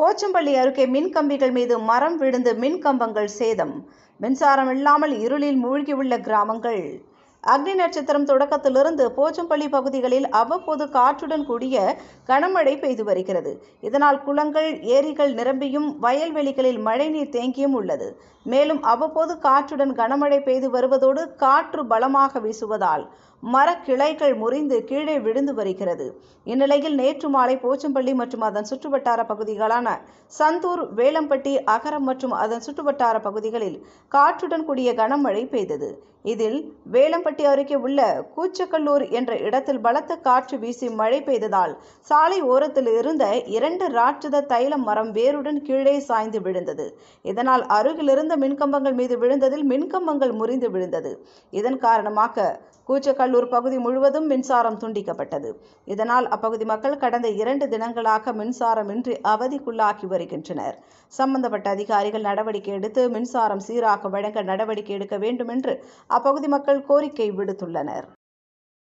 போச்சம்பள்ளி அருகே மின் கம்பிகள் மீது மரம் விழுந்து மின் கம்பங்கள் சேதம் மின்சாரம் இல்லாமல் இருளில் மூழ்கியுள்ள கிராமங்கள் அக்னி நட்சத்திரம் தொடக்கத்திலிருந்து போச்சம்பள்ளி பகுதிகளில் அவ்வப்போது காற்றுடன் கூடிய கனமழை பெய்து வருகிறது இதனால் குளங்கள் ஏரிகள் நிரம்பியும் வயல்வெளிகளில் மழைநீர் தேங்கியும் உள்ளது மேலும் அவ்வப்போது காற்றுடன் கனமழை பெய்து வருவதோடு காற்று பலமாக வீசுவதால் மரக்கிளைகள் முறிந்து கீழே விழுந்து வருகிறது இந்நிலையில் நேற்று மாலை போச்சம்பள்ளி மற்றும் அதன் சுற்றுவட்டார பகுதிகளான சந்தூர் வேலம்பட்டி அகரம் மற்றும் அதன் சுற்றுவட்டார பகுதிகளில் காற்றுடன் கூடிய கனமழை பெய்தது இதில் வேலம்பட்டி கல்பட்டி அருகே உள்ள கூச்சக்கல்லூர் என்ற இடத்தில் பலத்த காற்று வீசி மழை பெய்ததால் சாலை ஓரத்தில் இருந்த இரண்டு ராட்சத தைல மரம் வேருடன் கீழே சாய்ந்து விழுந்தது இதனால் அருகிலிருந்த மின்கம்பங்கள் மீது விழுந்ததில் மின்கம்பங்கள் முறிந்து விழுந்தது இதன் காரணமாக கூச்சக்கல்லூர் பகுதி முழுவதும் மின்சாரம் துண்டிக்கப்பட்டது இதனால் அப்பகுதி மக்கள் கடந்த இரண்டு தினங்களாக மின்சாரமின்றி அவதிக்குள்ளாக்கி வருகின்றனர் சம்பந்தப்பட்ட அதிகாரிகள் நடவடிக்கை எடுத்து மின்சாரம் சீராக வழங்க நடவடிக்கை எடுக்க வேண்டும் என்று அப்பகுதி மக்கள் கோரிக்கை விடுத்துள்ளனர்